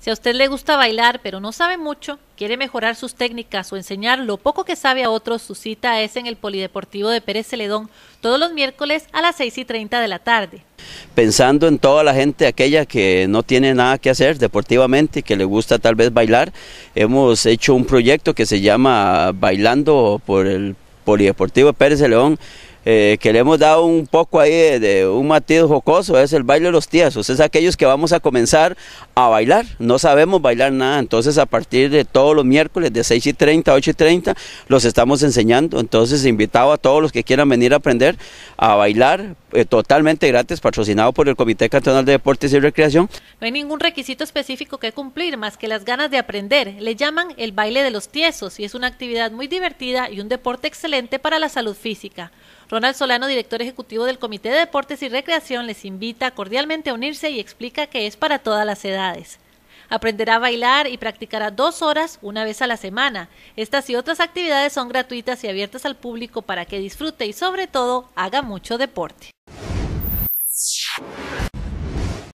Si a usted le gusta bailar pero no sabe mucho, quiere mejorar sus técnicas o enseñar lo poco que sabe a otros, su cita es en el Polideportivo de Pérez Celedón todos los miércoles a las 6 y 30 de la tarde. Pensando en toda la gente aquella que no tiene nada que hacer deportivamente y que le gusta tal vez bailar, hemos hecho un proyecto que se llama Bailando por el Polideportivo de Pérez Celedón. Eh, que le hemos dado un poco ahí de, un matiz jocoso, es el baile de los tiesos, es aquellos que vamos a comenzar a bailar, no sabemos bailar nada, entonces a partir de todos los miércoles de 6 y 30, 8 y 30, los estamos enseñando, entonces invitado a todos los que quieran venir a aprender a bailar eh, totalmente gratis, patrocinado por el Comité Cantonal de Deportes y Recreación. No hay ningún requisito específico que cumplir, más que las ganas de aprender, le llaman el baile de los tiesos y es una actividad muy divertida y un deporte excelente para la salud física. Ronald Solano, director ejecutivo del Comité de Deportes y Recreación, les invita cordialmente a unirse y explica que es para todas las edades. Aprenderá a bailar y practicará dos horas una vez a la semana. Estas y otras actividades son gratuitas y abiertas al público para que disfrute y sobre todo haga mucho deporte.